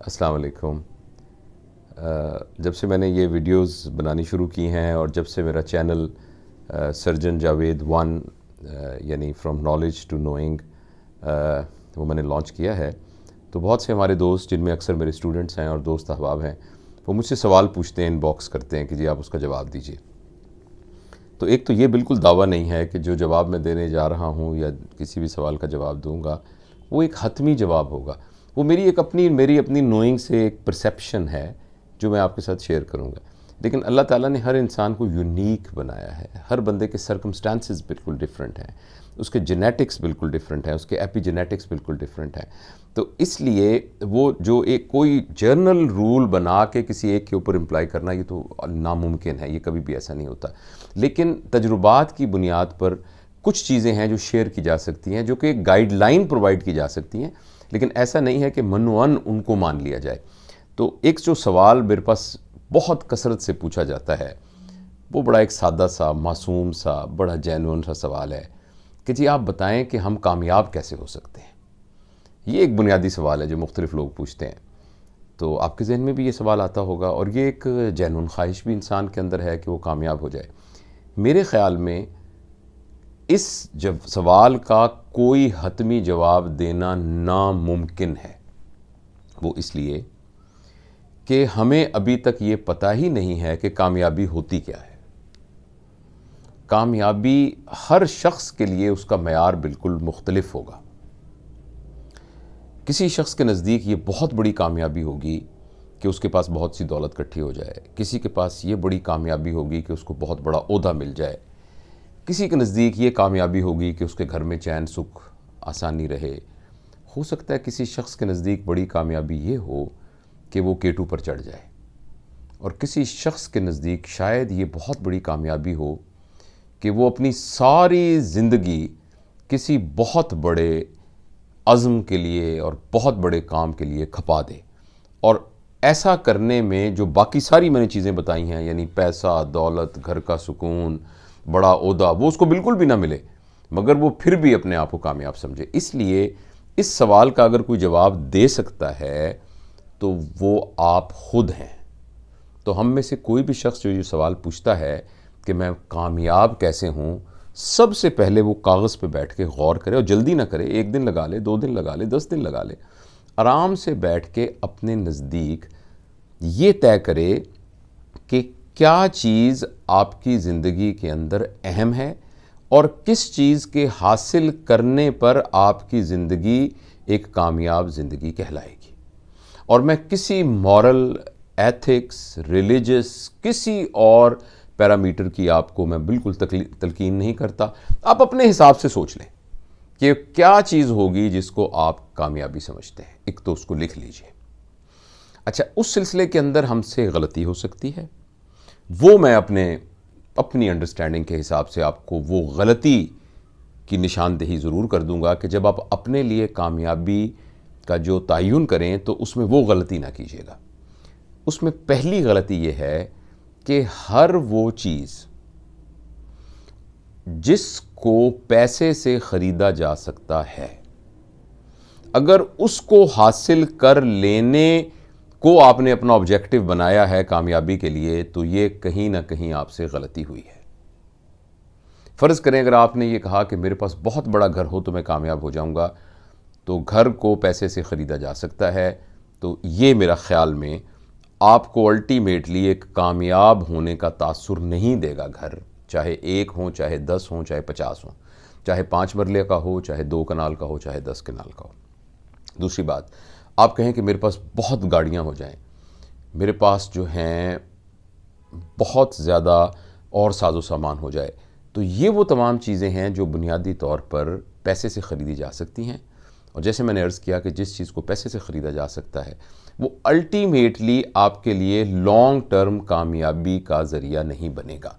السلام علیکم جب سے میں نے یہ ویڈیوز بنانی شروع کی ہیں اور جب سے میرا چینل سرجن جاوید ون یعنی فرام نالج ٹو نوئنگ وہ میں نے لانچ کیا ہے تو بہت سے ہمارے دوست جن میں اکثر میرے اسٹوڈنٹس ہیں اور دوست احباب ہیں وہ مجھ سے سوال پوچھتے ہیں ان باکس کرتے ہیں کہ جی آپ اس کا جواب دیجیے تو ایک تو یہ بالکل دعویٰ نہیں ہے کہ جو جواب میں دینے جا رہا ہوں یا کسی بھی سوال کا جواب دوں گا وہ ایک حتمی جواب ہوگا وہ میری ایک اپنی میری اپنی نوئنگ سے ایک پرسیپشن ہے جو میں آپ کے ساتھ شیئر کروں گا لیکن اللہ تعالیٰ نے ہر انسان کو یونیک بنایا ہے ہر بندے کے سرکمسٹانسز بالکل ڈیفرنٹ ہیں اس کے جنیٹکس بالکل ڈیفرنٹ ہیں اس کے ایپی جنیٹکس بالکل ڈیفرنٹ ہیں تو اس لیے وہ جو ایک کوئی جرنل رول بنا کے کسی ایک کے اوپر امپلائی کرنا یہ تو ناممکن ہے یہ کبھی بھی ایسا نہیں ہوتا لیکن تجربات کی بنیاد پر کچھ چیزیں ہیں جو شیئر کی جا سکتی ہیں جو کہ ایک گائیڈ لائن پرووائڈ کی جا سکتی ہیں لیکن ایسا نہیں ہے کہ منوان ان کو مان لیا جائے تو ایک جو سوال میرے پاس بہت کثرت سے پوچھا جاتا ہے وہ بڑا ایک سادہ سا معصوم سا بڑا جینون سا سوال ہے کہ جی آپ بتائیں کہ ہم کامیاب کیسے ہو سکتے ہیں یہ ایک بنیادی سوال ہے جو مختلف لوگ پوچھتے ہیں تو آپ کے ذہن میں بھی یہ سوال آتا ہوگا اور یہ ایک جینون خواہش بھی انسان کے اندر ہے کہ وہ کامیاب ہو جائے میرے خیال میں اس سوال کا کوئی حتمی جواب دینا ناممکن ہے وہ اس لیے کہ ہمیں ابھی تک یہ پتا ہی نہیں ہے کہ کامیابی ہوتی کیا ہے کامیابی ہر شخص کے لیے اس کا معیار بالکل مختلف ہوگا کسی شخص کے نزدیک یہ بہت بڑی کامیابی ہوگی کہ اس کے پاس بہت سی دولت کٹھی ہو جائے کسی کے پاس یہ بڑی کامیابی ہوگی کہ اس کو بہت بڑا عہدہ مل جائے کسی کے نزدیک یہ کامیابی ہوگی کہ اس کے گھر میں چین سکھ آسانی رہے ہو سکتا ہے کسی شخص کے نزدیک بڑی کامیابی یہ ہو کہ وہ کیٹو پر چڑھ جائے اور کسی شخص کے نزدیک شاید یہ بہت بڑی کامیابی ہو کہ وہ اپنی ساری زندگی کسی بہت بڑے عزم کے لیے اور بہت بڑے کام کے لیے کھپا دے اور ایسا کرنے میں جو باقی ساری میں نے چیزیں بتائی ہیں یعنی پیسہ دولت گھر کا سکون بڑا عہدہ وہ اس کو بالکل بھی نہ ملے مگر وہ پھر بھی اپنے آپ کو کامیاب سمجھے اس لیے اس سوال کا اگر کوئی جواب دے سکتا ہے تو وہ آپ خود ہیں تو ہم میں سے کوئی بھی شخص جو یہ سوال پوچھتا ہے کہ میں کامیاب کیسے ہوں سب سے پہلے وہ کاغذ پہ بیٹھ کے غور کرے اور جلدی نہ کرے ایک دن لگا لے دو دن لگا لے دس دن لگا لے آرام سے بیٹھ کے اپنے نزدیک یہ طے کرے کہ کیا چیز آپ کی زندگی کے اندر اہم ہے اور کس چیز کے حاصل کرنے پر آپ کی زندگی ایک کامیاب زندگی کہلائے گی اور میں کسی مورل ایتھکس ریلیجس کسی اور پیرامیٹر کی آپ کو میں بالکل تلقین نہیں کرتا آپ اپنے حساب سے سوچ لیں کہ کیا چیز ہوگی جس کو آپ کامیابی سمجھتے ہیں ایک تو اس کو لکھ لیجئے اچھا اس سلسلے کے اندر ہم سے غلطی ہو سکتی ہے وہ میں اپنے اپنی انڈرسٹینڈنگ کے حساب سے آپ کو وہ غلطی کی نشاندہی ضرور کر دوں گا کہ جب آپ اپنے لیے کامیابی کا جو تعین کریں تو اس میں وہ غلطی نہ کیجیے گا اس میں پہلی غلطی یہ ہے کہ ہر وہ چیز جس کو پیسے سے خریدا جا سکتا ہے اگر اس کو حاصل کر لینے کو آپ نے اپنا آبجیکٹو بنایا ہے کامیابی کے لیے تو یہ کہیں نہ کہیں آپ سے غلطی ہوئی ہے فرض کریں اگر آپ نے یہ کہا کہ میرے پاس بہت بڑا گھر ہو تو میں کامیاب ہو جاؤں گا تو گھر کو پیسے سے خریدا جا سکتا ہے تو یہ میرا خیال میں آپ کو الٹیمیٹلی ایک کامیاب ہونے کا تاثر نہیں دے گا گھر چاہے ایک ہوں چاہے دس ہوں چاہے پچاس ہوں چاہے پانچ مرلے کا ہو چاہے دو کنال کا ہو چاہے دس کنال کا ہو دوسری بات آپ کہیں کہ میرے پاس بہت گاڑیاں ہو جائیں میرے پاس جو ہیں بہت زیادہ اور ساز و سامان ہو جائے تو یہ وہ تمام چیزیں ہیں جو بنیادی طور پر پیسے سے خریدی جا سکتی ہیں اور جیسے میں نے عرض کیا کہ جس چیز کو پیسے سے خریدا جا سکتا ہے وہ الٹیمیٹلی آپ کے لیے لانگ ٹرم کامیابی کا ذریعہ نہیں بنے گا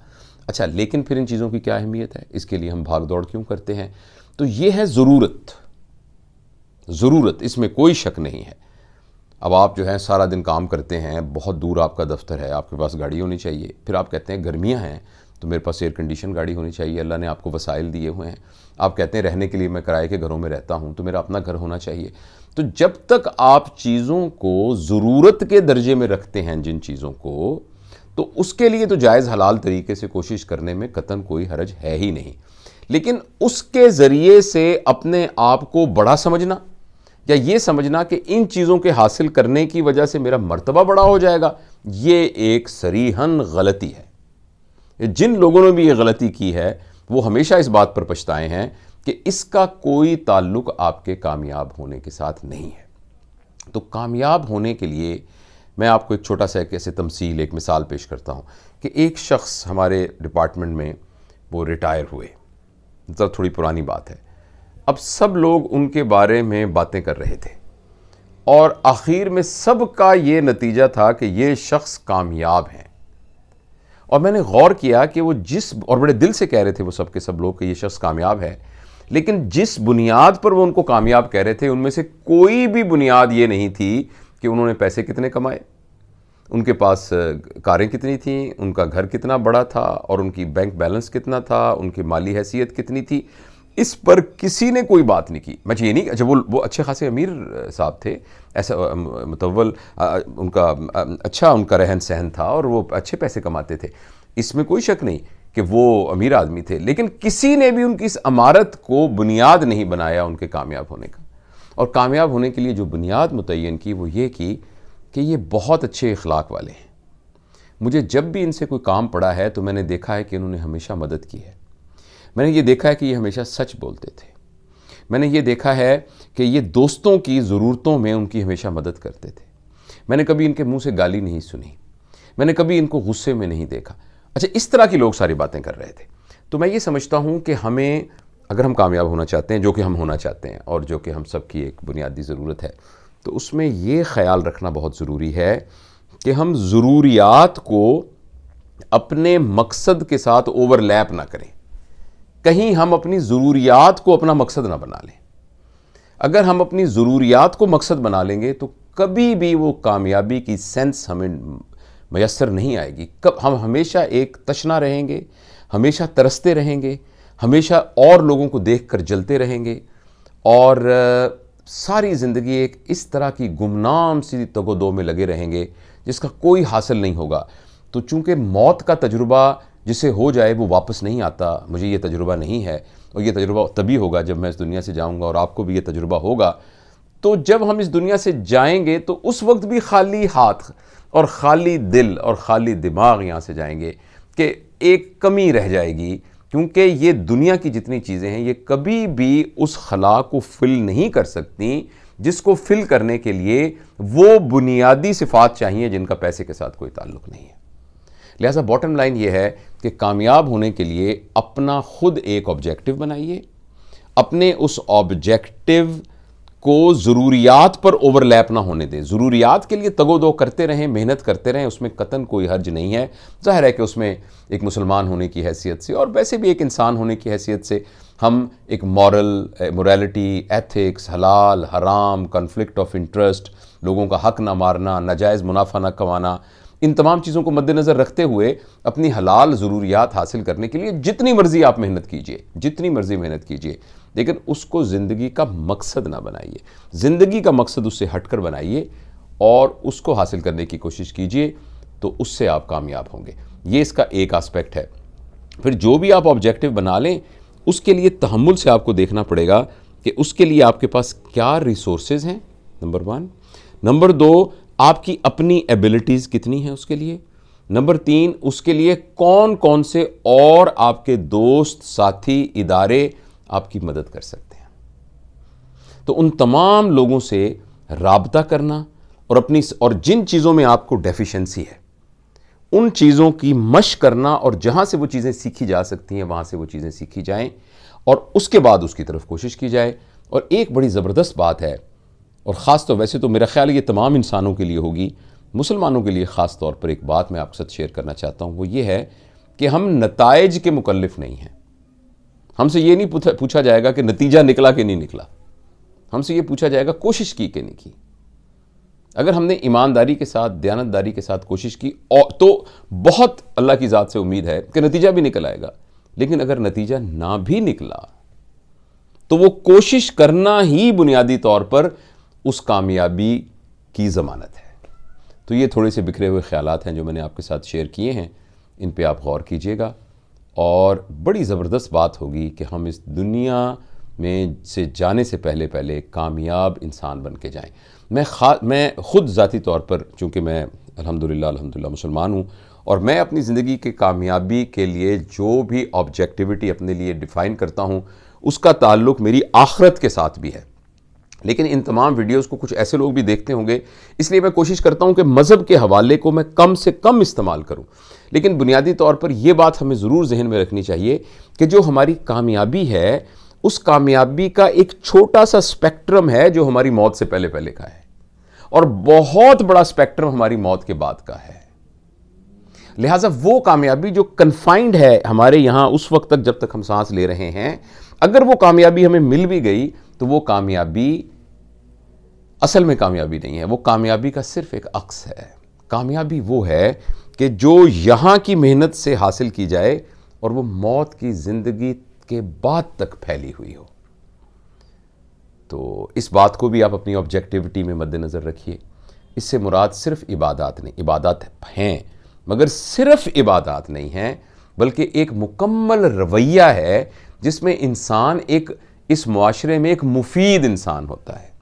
اچھا لیکن پھر ان چیزوں کی کیا اہمیت ہے اس کے لیے ہم بھاگ دوڑ کیوں کرتے ہیں تو یہ ہے ضرورت ضرورت اس میں کوئی شک نہیں ہے اب آپ جو ہیں سارا دن کام کرتے ہیں بہت دور آپ کا دفتر ہے آپ کے پاس گاڑی ہونی چاہیے پھر آپ کہتے ہیں گرمیاں ہیں تو میرے پاس ایئر کنڈیشن گاڑی ہونی چاہیے اللہ نے آپ کو وسائل دیے ہوئے ہیں آپ کہتے ہیں رہنے کے لیے میں کرائے کے گھروں میں رہتا ہوں تو میرا اپنا گھر ہونا چاہیے تو جب تک آپ چیزوں کو ضرورت کے درجے میں رکھتے ہیں جن چیزوں کو تو اس کے لیے تو جائز حلال طریقے سے کوشش کرنے میں قطن کوئی حرج ہے ہی نہیں لیکن اس کے ذریعے سے اپنے آپ کو بڑا سمجھنا یا یہ سمجھنا کہ ان چیزوں کے حاصل کرنے کی وجہ سے میرا مرتبہ بڑا ہو جائے گا یہ ایک سریحن غلطی ہے جن لوگوں نے بھی یہ غلطی کی ہے وہ ہمیشہ اس بات پر پچھتائے ہیں کہ اس کا کوئی تعلق آپ کے کامیاب ہونے کے ساتھ نہیں ہے تو کامیاب ہونے کے لیے میں آپ کو ایک چھوٹا سا ایسے تمثیل ایک مثال پیش کرتا ہوں کہ ایک شخص ہمارے ڈپارٹمنٹ میں وہ ریٹائر ہوئے ذرا تھوڑی پرانی بات ہے اب سب لوگ ان کے بارے میں باتیں کر رہے تھے اور آخر میں سب کا یہ نتیجہ تھا کہ یہ شخص کامیاب ہیں اور میں نے غور کیا کہ وہ جس اور بڑے دل سے کہہ رہے تھے وہ سب کے سب لوگ کہ یہ شخص کامیاب ہے لیکن جس بنیاد پر وہ ان کو کامیاب کہہ رہے تھے ان میں سے کوئی بھی بنیاد یہ نہیں تھی کہ انہوں نے پیسے کتنے کمائے ان کے پاس کاریں کتنی تھیں ان کا گھر کتنا بڑا تھا اور ان کی بینک بیلنس کتنا تھا ان کی مالی حیثیت کتنی تھی اس پر کسی نے کوئی بات نہیں کی مجھے یہ نہیں جب وہ اچھے خاصے امیر صاحب تھے ایسا متول ان کا اچھا ان کا رہن سہن تھا اور وہ اچھے پیسے کماتے تھے اس میں کوئی شک نہیں کہ وہ امیر آدمی تھے لیکن کسی نے بھی ان کی اس عمارت کو بنیاد نہیں بنایا ان کے کامیاب ہونے کا اور کامیاب ہونے کے لیے جو بنیاد متعین کی وہ یہ کی کہ یہ بہت اچھے اخلاق والے ہیں مجھے جب بھی ان سے کوئی کام پڑا ہے تو میں نے دیکھا ہے کہ انہوں نے ہمیشہ مدد کی ہے میں نے یہ دیکھا ہے کہ یہ ہمیشہ سچ بولتے تھے میں نے یہ دیکھا ہے کہ یہ دوستوں کی ضرورتوں میں ان کی ہمیشہ مدد کرتے تھے میں نے کبھی ان کے منہ سے گالی نہیں سنی میں نے کبھی ان کو غصے میں نہیں دیکھا اچھا اس طرح کی لوگ ساری باتیں کر رہے تھے تو میں یہ سمجھتا ہوں کہ ہمیں اگر ہم کامیاب ہونا چاہتے ہیں جو کہ ہم ہونا چاہتے ہیں اور جو کہ ہم سب کی ایک بنیادی ضرورت ہے تو اس میں یہ خیال رکھنا بہت ضروری ہے کہ ہم ضروریات کو اپنے مقصد کے ساتھ اوور لیپ نہ کریں کہیں ہم اپنی ضروریات کو اپنا مقصد نہ بنا لیں اگر ہم اپنی ضروریات کو مقصد بنا لیں گے تو کبھی بھی وہ کامیابی کی سینس ہمیں میسر نہیں آئے گی کب ہم ہمیشہ ایک تشنا رہیں گے ہمیشہ ترستے رہیں گے ہمیشہ اور لوگوں کو دیکھ کر جلتے رہیں گے اور ساری زندگی ایک اس طرح کی گمنام سی تگ و دو میں لگے رہیں گے جس کا کوئی حاصل نہیں ہوگا تو چونکہ موت کا تجربہ جسے ہو جائے وہ واپس نہیں آتا مجھے یہ تجربہ نہیں ہے اور یہ تجربہ تبھی ہوگا جب میں اس دنیا سے جاؤں گا اور آپ کو بھی یہ تجربہ ہوگا تو جب ہم اس دنیا سے جائیں گے تو اس وقت بھی خالی ہاتھ اور خالی دل اور خالی دماغ یہاں سے جائیں گے کہ ایک کمی رہ جائے گی کیونکہ یہ دنیا کی جتنی چیزیں ہیں یہ کبھی بھی اس خلا کو فل نہیں کر سکتی جس کو فل کرنے کے لیے وہ بنیادی صفات چاہیے جن کا پیسے کے ساتھ کوئی تعلق نہیں ہے لہٰذا باٹم لائن یہ ہے کہ کامیاب ہونے کے لیے اپنا خود ایک آبجیکٹو بنائیے اپنے اس آبجیکٹو کو ضروریات پر اوور لیپ نہ ہونے دیں ضروریات کے لیے تگ و دو کرتے رہیں محنت کرتے رہیں اس میں قطن کوئی حرج نہیں ہے ظاہر ہے کہ اس میں ایک مسلمان ہونے کی حیثیت سے اور ویسے بھی ایک انسان ہونے کی حیثیت سے ہم ایک مورل موریلٹی ایتھکس حلال حرام کنفلکٹ آف انٹرسٹ لوگوں کا حق نہ مارنا ناجائز منافع نہ کمانا ان تمام چیزوں کو مد نظر رکھتے ہوئے اپنی حلال ضروریات حاصل کرنے کے لیے جتنی مرضی آپ محنت کیجئے جتنی مرضی محنت کیجئے لیکن اس کو زندگی کا مقصد نہ بنائیے زندگی کا مقصد اس سے ہٹ کر بنائیے اور اس کو حاصل کرنے کی کوشش کیجئے تو اس سے آپ کامیاب ہوں گے یہ اس کا ایک آسپیکٹ ہے پھر جو بھی آپ آبجیکٹیو بنا لیں اس کے لیے تحمل سے آپ کو دیکھنا پڑے گا کہ اس کے لیے آپ کے پاس کیا ریسورسز ہیں نمبر ون نمبر دو آپ کی اپنی ایبلٹیز کتنی ہیں اس کے لیے نمبر تین اس کے لیے کون کون سے اور آپ کے دوست ساتھی ادارے آپ کی مدد کر سکتے ہیں تو ان تمام لوگوں سے رابطہ کرنا اور اپنی اور جن چیزوں میں آپ کو ڈیفیشنسی ہے ان چیزوں کی مشق کرنا اور جہاں سے وہ چیزیں سیکھی جا سکتی ہیں وہاں سے وہ چیزیں سیکھی جائیں اور اس کے بعد اس کی طرف کوشش کی جائے اور ایک بڑی زبردست بات ہے اور خاص طور ویسے تو میرا خیال یہ تمام انسانوں کے لیے ہوگی مسلمانوں کے لیے خاص طور پر ایک بات میں آپ کے ساتھ شیئر کرنا چاہتا ہوں وہ یہ ہے کہ ہم نتائج کے مکلف نہیں ہیں ہم سے یہ نہیں پوچھا جائے گا کہ نتیجہ نکلا کہ نہیں نکلا ہم سے یہ پوچھا جائے گا کوشش کی کہ نہیں کی اگر ہم نے ایمانداری کے ساتھ دیانتداری کے ساتھ کوشش کی تو بہت اللہ کی ذات سے امید ہے کہ نتیجہ بھی نکل آئے گا لیکن اگر نتیجہ نہ بھی نکلا تو وہ کوشش کرنا ہی بنیادی طور پر اس کامیابی کی ضمانت ہے تو یہ تھوڑے سے بکھرے ہوئے خیالات ہیں جو میں نے آپ کے ساتھ شیئر کیے ہیں ان پہ آپ غور کیجیے گا اور بڑی زبردست بات ہوگی کہ ہم اس دنیا میں سے جانے سے پہلے پہلے کامیاب انسان بن کے جائیں میں خا میں خود ذاتی طور پر چونکہ میں الحمدللہ الحمدللہ مسلمان ہوں اور میں اپنی زندگی کے کامیابی کے لیے جو بھی آبجیکٹیوٹی اپنے لیے ڈیفائن کرتا ہوں اس کا تعلق میری آخرت کے ساتھ بھی ہے لیکن ان تمام ویڈیوز کو کچھ ایسے لوگ بھی دیکھتے ہوں گے اس لیے میں کوشش کرتا ہوں کہ مذہب کے حوالے کو میں کم سے کم استعمال کروں لیکن بنیادی طور پر یہ بات ہمیں ضرور ذہن میں رکھنی چاہیے کہ جو ہماری کامیابی ہے اس کامیابی کا ایک چھوٹا سا اسپیکٹرم ہے جو ہماری موت سے پہلے پہلے کا ہے اور بہت بڑا اسپیکٹرم ہماری موت کے بعد کا ہے لہٰذا وہ کامیابی جو کنفائنڈ ہے ہمارے یہاں اس وقت تک جب تک ہم سانس لے رہے ہیں اگر وہ کامیابی ہمیں مل بھی گئی تو وہ کامیابی اصل میں کامیابی نہیں ہے وہ کامیابی کا صرف ایک عکس ہے کامیابی وہ ہے کہ جو یہاں کی محنت سے حاصل کی جائے اور وہ موت کی زندگی کے بعد تک پھیلی ہوئی ہو تو اس بات کو بھی آپ اپنی آبجیکٹیوٹی میں مد نظر رکھیے اس سے مراد صرف عبادات نہیں عبادات ہیں مگر صرف عبادات نہیں ہیں بلکہ ایک مکمل رویہ ہے جس میں انسان ایک اس معاشرے میں ایک مفید انسان ہوتا ہے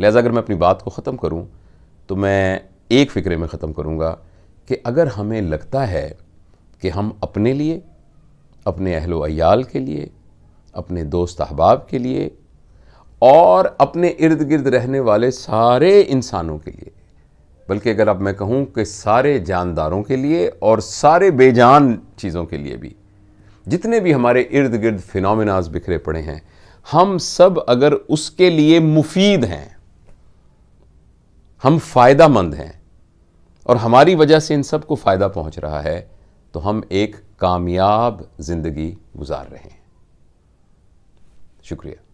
لہٰذا اگر میں اپنی بات کو ختم کروں تو میں ایک فکرے میں ختم کروں گا کہ اگر ہمیں لگتا ہے کہ ہم اپنے لیے اپنے اہل و عیال کے لیے اپنے دوست احباب کے لیے اور اپنے ارد گرد رہنے والے سارے انسانوں کے لیے بلکہ اگر اب میں کہوں کہ سارے جانداروں کے لیے اور سارے بے جان چیزوں کے لیے بھی جتنے بھی ہمارے ارد گرد فنومناز بکھرے پڑے ہیں ہم سب اگر اس کے لیے مفید ہیں ہم فائدہ مند ہیں اور ہماری وجہ سے ان سب کو فائدہ پہنچ رہا ہے تو ہم ایک کامیاب زندگی گزار رہے ہیں شکریہ